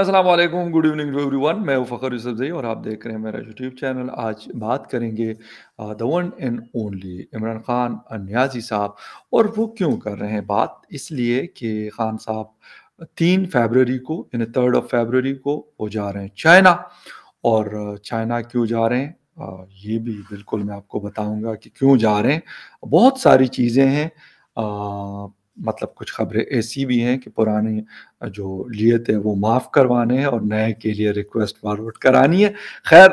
Aslam good evening to one मैं फ़खर यूसफ जई और आप देख रहे हैं मेरा यूट्यूब चैनल आज बात करेंगे the one and only Imran Khan Niazi साहब और वो क्यों कर रहे हैं बात इसलिए कि खान साहब तीन फेबररी को यानी थर्ड ऑफ फेबररी को वो जा रहे हैं चाइना और चाइना क्यों जा रहे हैं ये भी बिल्कुल मैं आपको बताऊँगा कि क्यों जा रहे हैं बहुत सारी चीज़ें हैं मतलब कुछ खबरें ऐसी भी हैं कि पुराने जो लिए थे वो माफ़ करवाने हैं और नए के लिए रिक्वेस्ट फॉरवर्ड करानी है खैर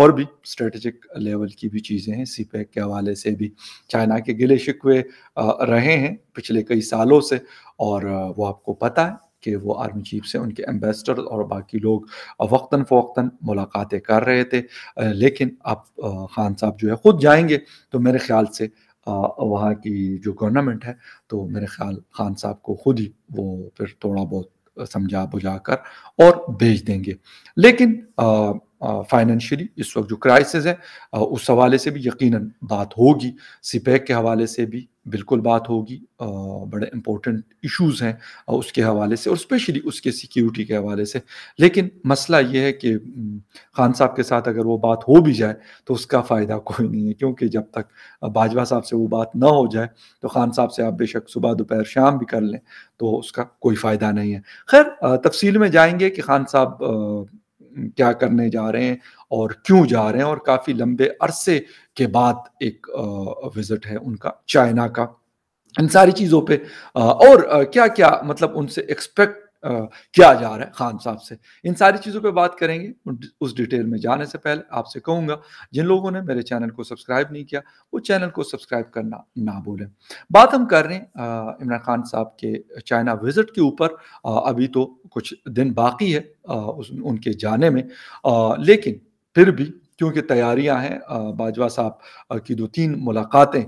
और भी स्ट्रेटजिक लेवल की भी चीज़ें हैं सी पैक e के हवाले से भी चाइना के गिले शिकवे रहे हैं पिछले कई सालों से और वो आपको पता है कि वो आर्मी चीफ से उनके एम्बेसडर और बाकी लोग वक्ता फ़वक्ता मुलाकातें कर रहे थे लेकिन अब खान साहब जो है ख़ुद जाएंगे तो मेरे ख्याल से वहाँ की जो गवर्नमेंट है तो मेरे ख्याल खान साहब को खुद ही वो फिर थोड़ा बहुत समझा बुझा कर और भेज देंगे लेकिन फाइनेंशियली इस वक्त जो क्राइसिस है उस हवाले से भी यकीनन बात होगी सिपैक के हवाले से भी बिल्कुल बात होगी बड़े इम्पोर्टेंट इश्यूज हैं उसके हवाले से और स्पेशली उसके सिक्योरिटी के हवाले से लेकिन मसला ये है कि हम्म, खान साहब के साथ अगर वो बात हो भी जाए तो उसका फ़ायदा कोई नहीं है क्योंकि जब तक बाजवा साहब से वो बात ना हो जाए तो खान साहब से आप बेशक सुबह दोपहर शाम भी कर लें तो उसका कोई फ़ायदा नहीं है खैर तफसील में जाएंगे कि खान साहब क्या करने जा रहे हैं और क्यों जा रहे हैं और काफ़ी लंबे अरसे के बाद एक विज़िट है उनका चाइना का इन सारी चीज़ों पे और क्या क्या मतलब उनसे एक्सपेक्ट किया जा रहा है खान साहब से इन सारी चीज़ों पे बात करेंगे उस डिटेल में जाने से पहले आपसे कहूँगा जिन लोगों ने मेरे चैनल को सब्सक्राइब नहीं किया वो चैनल को सब्सक्राइब करना ना भूलें बात हम कर रहे हैं इमरान खान साहब के चाइना विजिट के ऊपर अभी तो कुछ दिन बाकी है उस उनके जाने में लेकिन फिर भी क्योंकि तैयारियां हैं बाजवा साहब की दो तीन मुलाकातें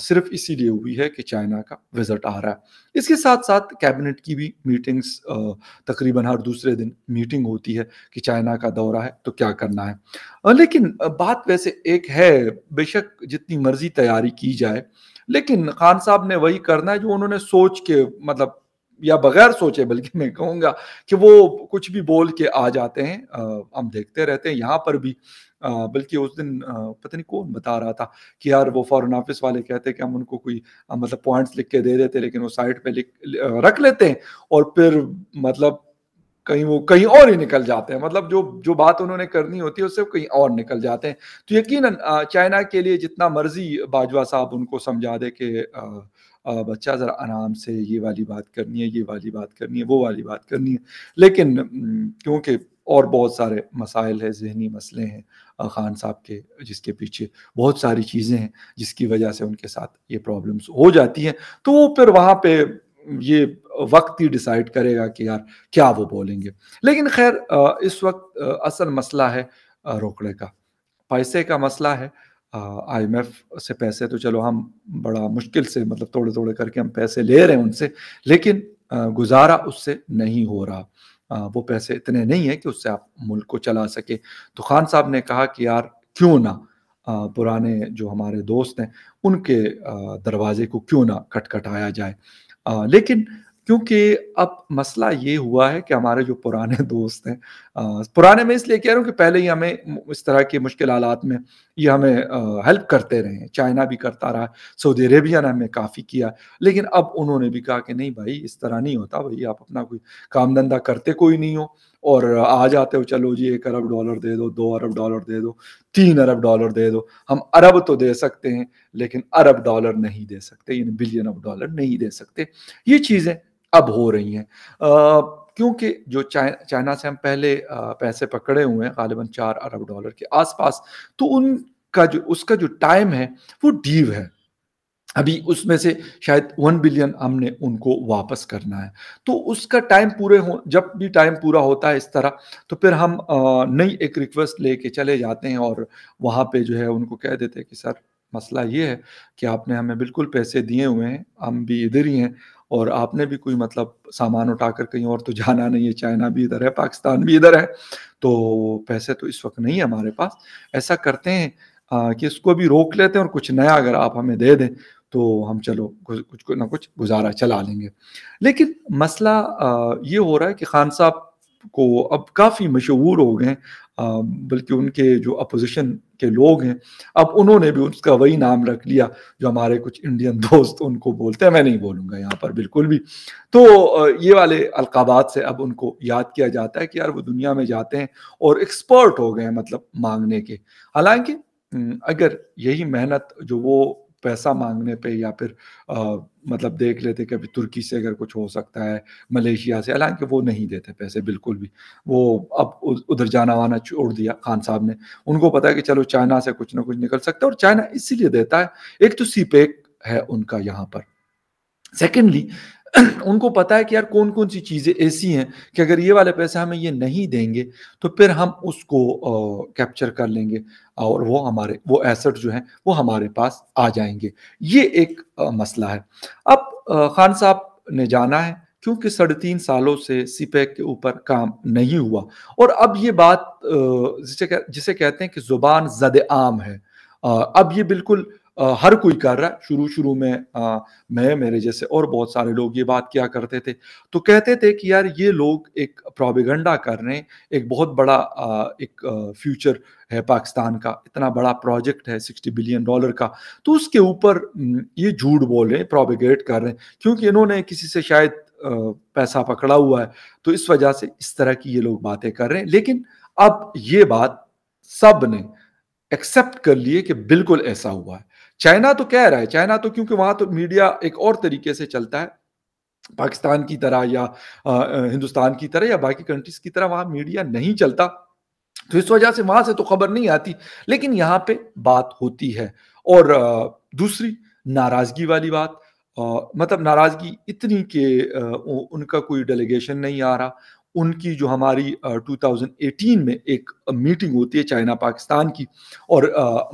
सिर्फ इसीलिए हुई है कि चाइना का विजिट आ रहा है इसके साथ साथ कैबिनेट की भी मीटिंग्स तकरीबन हर दूसरे दिन मीटिंग होती है कि चाइना का दौरा है तो क्या करना है लेकिन बात वैसे एक है बेशक जितनी मर्जी तैयारी की जाए लेकिन खान साहब ने वही करना है जो उन्होंने सोच के मतलब या बगैर सोचे बल्कि मैं कहूँगा कि वो कुछ भी बोल के आ जाते हैं हम देखते रहते हैं यहाँ पर भी बल्कि उस दिन पता नहीं कौन बता रहा था कि यार वो फॉरन ऑफिस वाले कहते हैं कि हम उनको कोई मतलब पॉइंट्स लिख के दे देते लेकिन वो साइड पे लिख रख लेते हैं और फिर मतलब कहीं वो कहीं और ही निकल जाते हैं मतलब जो जो बात उन्होंने करनी होती है उससे कहीं और निकल जाते हैं तो यकीनन चाइना के लिए जितना मर्जी बाजवा साहब उनको समझा दे कि बच्चा ज़रा आराम से ये वाली बात करनी है ये वाली बात करनी है वो वाली बात करनी है लेकिन क्योंकि और बहुत सारे मसाइल हैं जहनी मसले हैं ख़ान साहब के जिसके पीछे बहुत सारी चीज़ें हैं जिसकी वजह से उनके साथ ये प्रॉब्लम्स हो जाती हैं तो वो फिर वहाँ पे ये वक्त ही डिसाइड करेगा कि यार क्या वो बोलेंगे लेकिन खैर इस वक्त असल मसला है रोकड़े का पैसे का मसला है आईएमएफ से पैसे तो चलो हम बड़ा मुश्किल से मतलब थोड़े थोड़े करके हम पैसे ले रहे हैं उनसे लेकिन गुजारा उससे नहीं हो रहा वो पैसे इतने नहीं है कि उससे आप मुल्क को चला सके तो खान साहब ने कहा कि यार क्यों ना पुराने जो हमारे दोस्त हैं उनके दरवाजे को क्यों ना खटखटाया जाए लेकिन क्योंकि अब मसला ये हुआ है कि हमारे जो पुराने दोस्त हैं पुराने में इसलिए कह रहा हूँ कि पहले ही हमें इस तरह के मुश्किल हालात में ये हमें हेल्प करते रहे चाइना भी करता रहा सऊदी अरेबिया ने हमें काफ़ी किया लेकिन अब उन्होंने भी कहा कि नहीं भाई इस तरह नहीं होता भाई आप अपना कोई काम धंधा करते कोई नहीं हो और आ जाते हो चलो जी एक अरब डॉलर दे दो दो अरब डॉलर दे दो तीन अरब डॉलर दे दो हम अरब तो दे सकते हैं लेकिन अरब डॉलर नहीं दे सकते यानी बिलियन अरब डॉलर नहीं दे सकते ये चीज़ें अब हो रही हैं क्योंकि जो चाइना चाइना से हम पहले पैसे पकड़े हुए हैं गालिबा चार अरब डॉलर के आसपास तो उनका जो उसका जो टाइम है वो डीव है अभी उसमें से शायद वन बिलियन हमने उनको वापस करना है तो उसका टाइम पूरे हो जब भी टाइम पूरा होता है इस तरह तो फिर हम नई एक रिक्वेस्ट लेके चले जाते हैं और वहाँ पे जो है उनको कह देते हैं कि सर मसला ये है कि आपने हमें बिल्कुल पैसे दिए हुए हैं हम भी इधर ही हैं और आपने भी कोई मतलब सामान उठाकर कहीं और तो जाना नहीं है चाइना भी इधर है पाकिस्तान भी इधर है तो पैसे तो इस वक्त नहीं है हमारे पास ऐसा करते हैं आ, कि इसको भी रोक लेते हैं और कुछ नया अगर आप हमें दे दें तो हम चलो कुछ कुछ ना कुछ गुजारा चला लेंगे लेकिन मसला आ, ये हो रहा है कि खान साहब को अब काफ़ी मशहूर हो गए बल्कि उनके जो अपोजिशन के लोग हैं अब उन्होंने भी उसका वही नाम रख लिया जो हमारे कुछ इंडियन दोस्त उनको बोलते हैं मैं नहीं बोलूँगा यहाँ पर बिल्कुल भी तो ये वाले अलकाबात से अब उनको याद किया जाता है कि यार वो दुनिया में जाते हैं और एक्सपर्ट हो गए हैं मतलब मांगने के हालांकि अगर यही मेहनत जो वो पैसा मांगने पे या फिर आ, मतलब देख लेते कि अभी तुर्की से अगर कुछ हो सकता है मलेशिया से हालांकि वो नहीं देते पैसे बिल्कुल भी वो अब उधर जाना वाना छोड़ दिया खान साहब ने उनको पता है कि चलो चाइना से कुछ ना कुछ निकल सकता है और चाइना इसीलिए देता है एक तो सीपेक है उनका यहाँ पर सेकेंडली उनको पता है कि यार कौन कौन सी चीज़ें ऐसी हैं कि अगर ये वाले पैसे हमें ये नहीं देंगे तो फिर हम उसको कैप्चर कर लेंगे और वो हमारे वो एसेट जो हैं वो हमारे पास आ जाएंगे ये एक आ, मसला है अब खान साहब ने जाना है क्योंकि साढ़े तीन सालों से सीपैक e के ऊपर काम नहीं हुआ और अब ये बात जिसे जिसे कहते हैं कि ज़ुबान जद आम है अब ये बिल्कुल हर कोई कर रहा है शुरू शुरू में आ, मैं मेरे जैसे और बहुत सारे लोग ये बात किया करते थे तो कहते थे कि यार ये लोग एक प्रोबिगंडा कर रहे हैं एक बहुत बड़ा आ, एक फ्यूचर है पाकिस्तान का इतना बड़ा प्रोजेक्ट है सिक्सटी बिलियन डॉलर का तो उसके ऊपर ये झूठ बोल रहे हैं प्रोबिगेट कर रहे हैं क्योंकि इन्होंने किसी से शायद पैसा पकड़ा हुआ है तो इस वजह से इस तरह की ये लोग बातें कर रहे हैं लेकिन अब ये बात सब ने एक्सेप्ट कर लिए कि बिल्कुल ऐसा हुआ है चाइना तो कह रहा है चाइना तो क्योंकि वहां तो मीडिया एक और तरीके से चलता है पाकिस्तान की तरह या हिंदुस्तान की तरह या बाकी कंट्रीज की तरह वहां मीडिया नहीं चलता तो इस वजह से वहां से तो खबर नहीं आती लेकिन यहाँ पे बात होती है और दूसरी नाराजगी वाली बात मतलब नाराजगी इतनी के उनका कोई डेलीगेशन नहीं आ रहा उनकी जो हमारी 2018 में एक मीटिंग होती है चाइना पाकिस्तान की और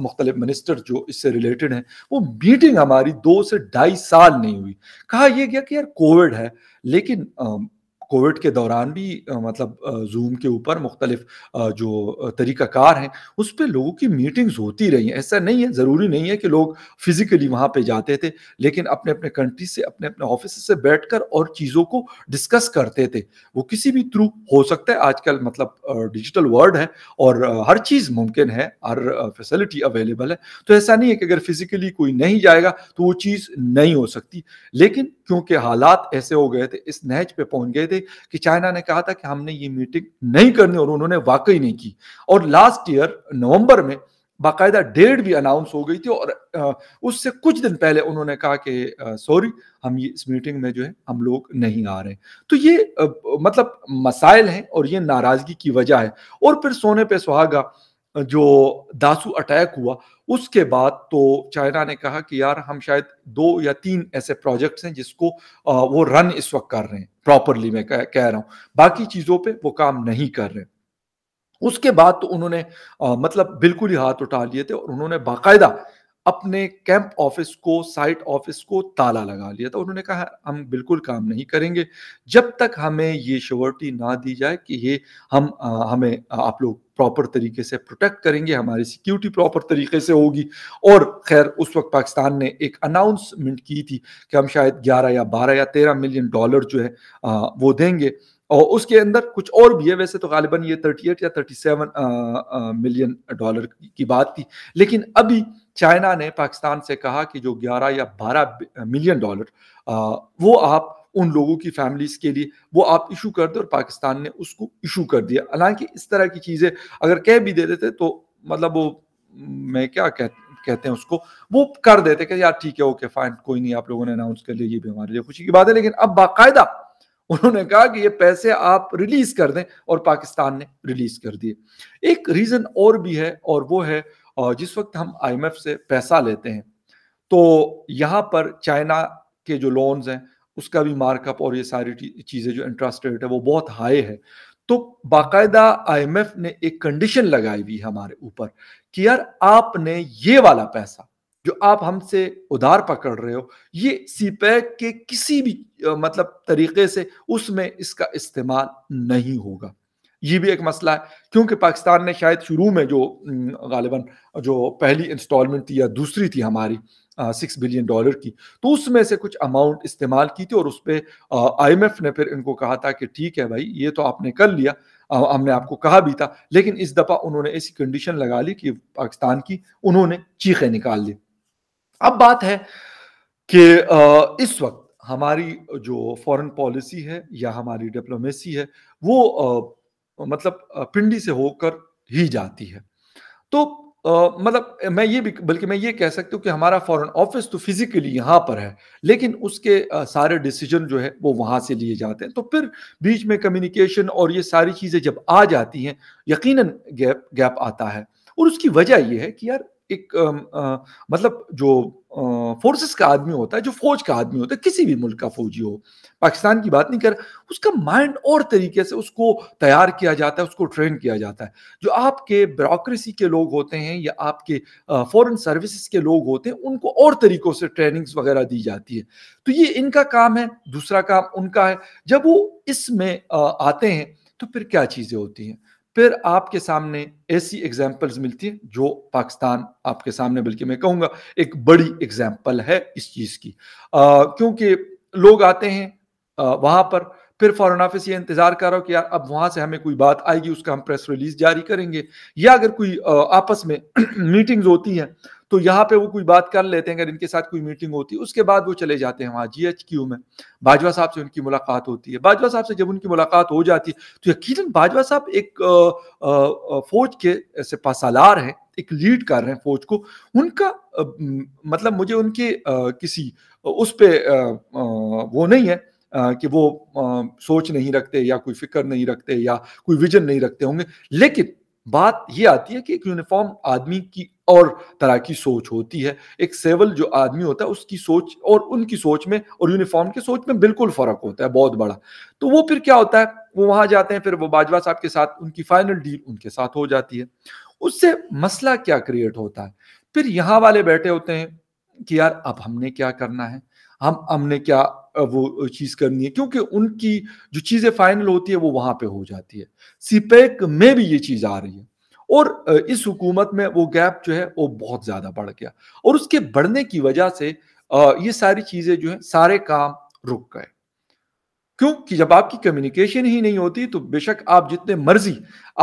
मुख्तलिफ मिनिस्टर जो इससे रिलेटेड हैं वो मीटिंग हमारी दो से ढाई साल नहीं हुई कहा यह गया कि यार कोविड है लेकिन कोविड के दौरान भी मतलब जूम के ऊपर मुख्तलिफ जो तरीक़ाकार हैं उस पर लोगों की मीटिंग्स होती रही हैं ऐसा नहीं है ज़रूरी नहीं है कि लोग फिज़िकली वहाँ पर जाते थे लेकिन अपने अपने कंट्री से अपने अपने ऑफिस से बैठ कर और चीज़ों को डिस्कस करते थे वो किसी भी थ्रू हो सकता है आजकल मतलब डिजिटल वर्ल्ड है और हर चीज़ मुमकिन है हर फैसिलिटी अवेलेबल है तो ऐसा नहीं है कि अगर फिज़िकली कोई नहीं जाएगा तो वो चीज़ नहीं हो सकती लेकिन क्योंकि हालात ऐसे हो गए थे इस नहज पे पहुंच गए थे कि चाइना ने कहा था कि हमने ये मीटिंग नहीं करनी और उन्होंने वाकई नहीं की और लास्ट ईयर नवंबर में बाकायदा डेट भी अनाउंस हो गई थी और उससे कुछ दिन पहले उन्होंने कहा कि सॉरी हम ये इस मीटिंग में जो है हम लोग नहीं आ रहे तो ये मतलब मसाइल हैं और ये नाराजगी की वजह है और फिर सोने पे सुहागा जो दासू अटैक हुआ उसके बाद तो चाइना ने कहा कि यार हम शायद दो या तीन ऐसे प्रोजेक्ट्स हैं जिसको वो रन इस वक्त कर रहे हैं प्रॉपरली मैं कह, कह रहा हूं बाकी चीज़ों पे वो काम नहीं कर रहे उसके बाद तो उन्होंने मतलब बिल्कुल ही हाथ उठा लिए थे और उन्होंने बाकायदा अपने कैंप ऑफिस को साइट ऑफिस को ताला लगा लिया था तो उन्होंने कहा हम बिल्कुल काम नहीं करेंगे जब तक हमें ये श्योरिटी ना दी जाए कि ये हम आ, हमें आप लोग प्रॉपर तरीके से प्रोटेक्ट करेंगे हमारी सिक्योरिटी प्रॉपर तरीके से होगी और खैर उस वक्त पाकिस्तान ने एक अनाउंसमेंट की थी कि हम शायद 11 या 12 या 13 मिलियन डॉलर जो है आ, वो देंगे और उसके अंदर कुछ और भी है वैसे तो गालिबा ये 38 या 37 मिलियन डॉलर की बात थी लेकिन अभी चाइना ने पाकिस्तान से कहा कि जो 11 या 12 मिलियन डॉलर वो आप उन लोगों की फैमिलीज के लिए वो आप इशू कर दो और पाकिस्तान ने उसको इशू कर दिया हालांकि इस तरह की चीज़ें अगर कह भी दे देते तो मतलब वो मैं क्या कह कहते हैं उसको वो कर देते कि यार ठीक है ओके फाइन कोई नहीं आप लोगों ने अनाउंस कर लिया ये भी हमारे लिए खुशी की बात है लेकिन अब बाकायदा उन्होंने कहा कि ये पैसे आप रिलीज कर दें और पाकिस्तान ने रिलीज कर दिए एक रीजन और भी है और वो है जिस वक्त हम आईएमएफ से पैसा लेते हैं तो यहाँ पर चाइना के जो लोन्स हैं उसका भी मार्कअप और ये सारी चीज़ें जो इंटरेस्ट रेट है वो बहुत हाई है तो बाकायदा आईएमएफ ने एक कंडीशन लगाई हुई हमारे ऊपर कि यार आपने ये वाला पैसा जो आप हमसे उधार पकड़ रहे हो ये सीपैक के किसी भी मतलब तरीके से उसमें इसका इस्तेमाल नहीं होगा ये भी एक मसला है क्योंकि पाकिस्तान ने शायद शुरू में जो गालिबा जो पहली इंस्टॉलमेंट थी या दूसरी थी हमारी सिक्स बिलियन डॉलर की तो उसमें से कुछ अमाउंट इस्तेमाल की थी और उस पर आई ने फिर इनको कहा था कि ठीक है भाई ये तो आपने कर लिया आ, हमने आपको कहा भी था लेकिन इस दफ़ा उन्होंने ऐसी कंडीशन लगा ली कि पाकिस्तान की उन्होंने चीखें निकाल ली अब बात है कि इस वक्त हमारी जो फॉरेन पॉलिसी है या हमारी डिप्लोमेसी है वो मतलब पिंडी से होकर ही जाती है तो मतलब मैं ये भी बल्कि मैं ये कह सकती हूँ कि हमारा फॉरेन ऑफिस तो फिजिकली यहाँ पर है लेकिन उसके सारे डिसीजन जो है वो वहाँ से लिए जाते हैं तो फिर बीच में कम्युनिकेशन और ये सारी चीज़ें जब आ जाती हैं यकीनन गैप गैप आता है और उसकी वजह यह है कि यार एक आ, आ, मतलब जो फोर्सेस का आदमी होता है जो फौज का आदमी होता है किसी भी मुल्क का फौजी हो पाकिस्तान की बात नहीं कर उसका माइंड और तरीके से उसको तैयार किया जाता है उसको ट्रेन किया जाता है जो आपके ब्यूरोक्रेसी के लोग होते हैं या आपके फॉरेन सर्विसेज के लोग होते हैं उनको और तरीकों से ट्रेनिंग्स वगैरह दी जाती है तो ये इनका काम है दूसरा काम उनका है जब वो इसमें आते हैं तो फिर क्या चीज़ें होती हैं फिर आपके सामने ऐसी एग्जाम्पल्स मिलती है जो पाकिस्तान आपके सामने बल्कि मैं कहूँगा एक बड़ी एग्जाम्पल है इस चीज़ की क्योंकि लोग आते हैं आ, वहाँ पर फिर फॉरन ऑफिस ये इंतजार कर रहा हो कि यार अब वहाँ से हमें कोई बात आएगी उसका हम प्रेस रिलीज जारी करेंगे या अगर कोई आपस में मीटिंग्स होती हैं तो यहाँ पे वो कोई बात कर लेते हैं अगर इनके साथ कोई मीटिंग होती है उसके बाद वो चले जाते हैं वहाँ क्यू में बाजवा साहब से उनकी मुलाकात होती है बाजवा साहब से जब उनकी मुलाकात हो जाती है तो यकीन बाजवा साहब एक फौज के ऐसे पासालार हैं एक लीड कर रहे हैं फौज को उनका आ, मतलब मुझे उनके किसी उस पर वो नहीं है कि वो सोच नहीं रखते या कोई फिक्र नहीं रखते या कोई विजन नहीं रखते होंगे लेकिन बात ये आती है कि एक यूनिफॉर्म आदमी की और तरह की सोच होती है एक सेवल जो आदमी होता है उसकी सोच और उनकी सोच में और यूनिफॉर्म की सोच में बिल्कुल फर्क होता है बहुत बड़ा तो वो फिर क्या होता है वो वहां जाते हैं फिर वो बाजवा साहब के साथ उनकी फाइनल डील उनके साथ हो जाती है उससे मसला क्या क्रिएट होता है फिर यहाँ वाले बैठे होते हैं कि यार अब हमने क्या करना है हम हमने क्या वो चीज करनी है क्योंकि उनकी जो चीजें फाइनल होती है वो वहां पे हो जाती है सीपेक में भी ये चीज आ रही है और इस हुकूमत में वो गैप जो है वो बहुत ज्यादा बढ़ गया और उसके बढ़ने की वजह से ये सारी चीजें जो है सारे काम रुक गए क्योंकि जब आपकी कम्युनिकेशन ही नहीं होती तो बेशक आप जितने मर्जी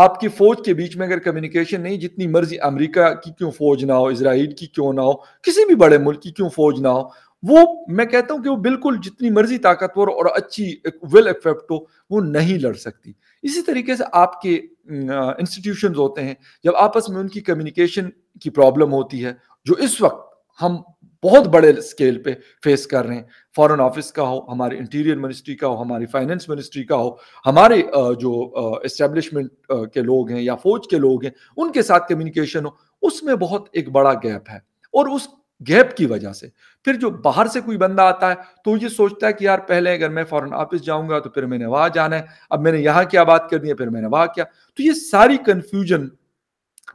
आपकी फौज के बीच में अगर कम्युनिकेशन नहीं जितनी मर्जी अमेरिका की क्यों फौज ना हो इसराइल की क्यों ना हो किसी भी बड़े मुल्क की क्यों फौज ना हो वो मैं कहता हूं कि वो बिल्कुल जितनी मर्जी ताकतवर और अच्छी वेल इफेक्ट हो वो नहीं लड़ सकती इसी तरीके से आपके इंस्टीट्यूशन होते हैं जब आपस में उनकी कम्युनिकेशन की प्रॉब्लम होती है जो इस वक्त हम बहुत बड़े स्केल पे फेस कर रहे हैं फॉरेन ऑफिस का हो हमारे इंटीरियर मिनिस्ट्री का हो हमारी फाइनेंस मिनिस्ट्री का हो हमारे जो एस्टेब्लिशमेंट के लोग हैं या फौज के लोग हैं उनके साथ कम्युनिकेशन हो उसमें बहुत एक बड़ा गैप है और उस गैप की वजह से फिर जो बाहर से कोई बंदा आता है तो ये सोचता है कि यार पहले अगर मैं फॉरन ऑफिस जाऊंगा तो फिर मैंने वहां जाना है अब मैंने यहां क्या बात करनी है फिर मैंने वहां क्या तो ये सारी कंफ्यूजन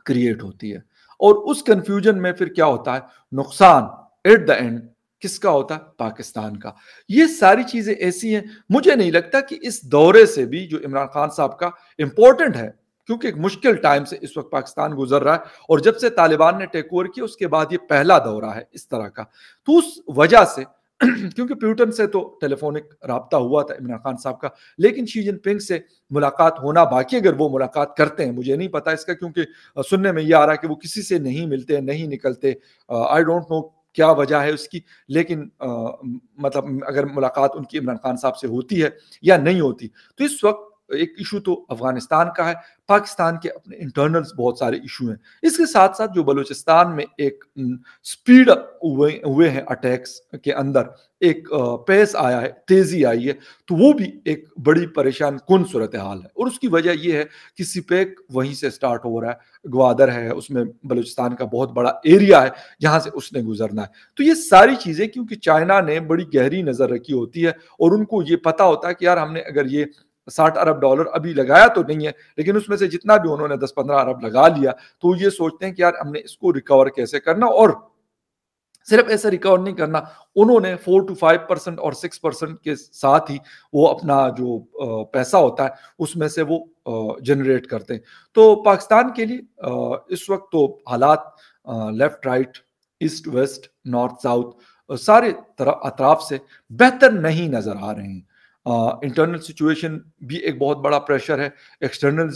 क्रिएट होती है और उस कंफ्यूजन में फिर क्या होता है नुकसान एट द एंड किसका होता है पाकिस्तान का ये सारी चीजें ऐसी हैं मुझे नहीं लगता कि इस दौरे से भी जो इमरान खान साहब का इंपॉर्टेंट है क्योंकि एक मुश्किल टाइम से इस वक्त पाकिस्तान गुजर रहा है और जब से तालिबान ने टेक ओवर किया उसके बाद ये पहला दौरा है इस तरह का तो उस वजह से क्योंकि प्यूटन से तो टेलीफोनिक रहा हुआ था इमरान खान साहब का लेकिन शी जिनपिंग से मुलाकात होना बाकी अगर वो मुलाकात करते हैं मुझे नहीं पता इसका क्योंकि सुनने में ये आ रहा है कि वो किसी से नहीं मिलते नहीं निकलते आई डोंट नो क्या वजह है उसकी लेकिन आ, मतलब अगर मुलाकात उनकी इमरान खान साहब से होती है या नहीं होती तो इस वक्त एक इशू तो अफगानिस्तान का है पाकिस्तान के अपने इंटरनल्स बहुत सारे इशू हैं इसके साथ साथ जो बलूचिस्तान में एक स्पीड अप हुए हुए हैं अटैक्स के अंदर एक पेस आया है तेजी आई है तो वो भी एक बड़ी परेशान कन सूरत हाल है और उसकी वजह यह है कि सिपेक वहीं से स्टार्ट हो रहा है ग्वादर है उसमें बलूचिस्तान का बहुत बड़ा एरिया है जहाँ से उसने गुजरना है तो ये सारी चीज़ें क्योंकि चाइना ने बड़ी गहरी नज़र रखी होती है और उनको ये पता होता है कि यार हमने अगर ये साठ अरब डॉलर अभी लगाया तो नहीं है लेकिन उसमें से जितना भी उन्होंने दस पंद्रह अरब लगा लिया तो ये सोचते हैं कि यार हमने इसको रिकवर कैसे करना और सिर्फ ऐसे रिकवर नहीं करना उन्होंने फोर टू फाइव परसेंट और सिक्स परसेंट के साथ ही वो अपना जो पैसा होता है उसमें से वो जनरेट करते हैं तो पाकिस्तान के लिए इस वक्त तो हालात left right east west north south सारे अतराफ से बेहतर नहीं नजर आ रहे हैं इंटरनल सिचुएशन भी एक बहुत बड़ा प्रेशर है एक्सटर्नल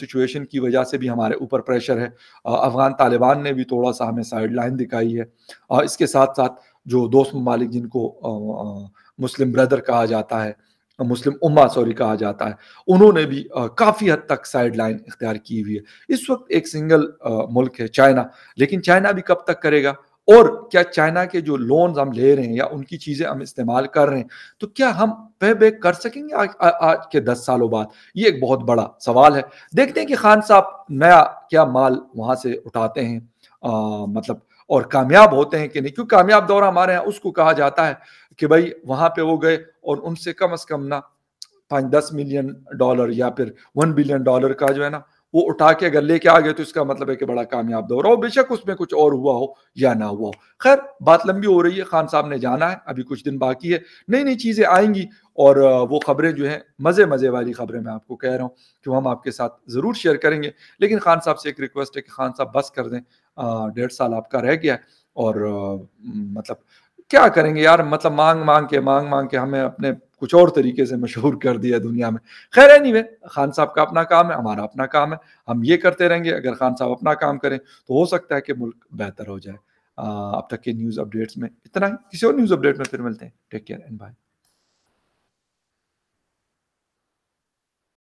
सिचुएशन की वजह से भी हमारे ऊपर प्रेशर है अफगान तालिबान ने भी थोड़ा सा हमें साइड लाइन दिखाई है और इसके साथ साथ जो दोस्त ममालिक जिनको मुस्लिम ब्रदर कहा जाता है मुस्लिम उम्मा सॉरी कहा जाता है उन्होंने भी काफ़ी हद तक साइड लाइन इख्तियार की हुई है इस वक्त एक सिंगल मुल्क है चाइना लेकिन चाइना भी कब तक करेगा और क्या चाइना के जो लोन हम ले रहे हैं या उनकी चीज़ें हम इस्तेमाल कर रहे हैं तो क्या हम पे बैक कर सकेंगे आज, आ, आज के दस सालों बाद ये एक बहुत बड़ा सवाल है देखते हैं कि खान साहब नया क्या माल वहां से उठाते हैं आ, मतलब और कामयाब होते हैं कि नहीं क्योंकि कामयाब दौर हमारे यहाँ उसको कहा जाता है कि भाई वहां पे वो गए और उनसे कम अज कम ना पाँच दस मिलियन डॉलर या फिर वन बिलियन डॉलर का जो है ना वो उठा के अगर लेके आ गए तो इसका मतलब है कि बड़ा कामयाब दौर हो बेशक उसमें कुछ और हुआ हो या ना हुआ हो खैर बात लंबी हो रही है खान साहब ने जाना है अभी कुछ दिन बाकी है नई नई चीज़ें आएंगी और वो खबरें जो हैं मज़े मज़े वाली खबरें मैं आपको कह रहा हूँ कि हम आपके साथ ज़रूर शेयर करेंगे लेकिन खान साहब से एक रिक्वेस्ट है कि खान साहब बस कर दें डेढ़ साल आपका रह गया है और मतलब क्या करेंगे यार मतलब मांग मांग के मांग मांग के हमें अपने कुछ और तरीके से मशहूर कर दिया दुनिया में खैर एनी वे खान साहब का अपना काम है हमारा अपना काम है हम ये करते रहेंगे अगर खान साहब अपना काम करें तो हो सकता है कि मुल्क बेहतर हो जाए अब तक के न्यूज़ अपडेट्स में इतना ही किसी और न्यूज़ अपडेट में फिर मिलते हैं टेक केयर एंड बाय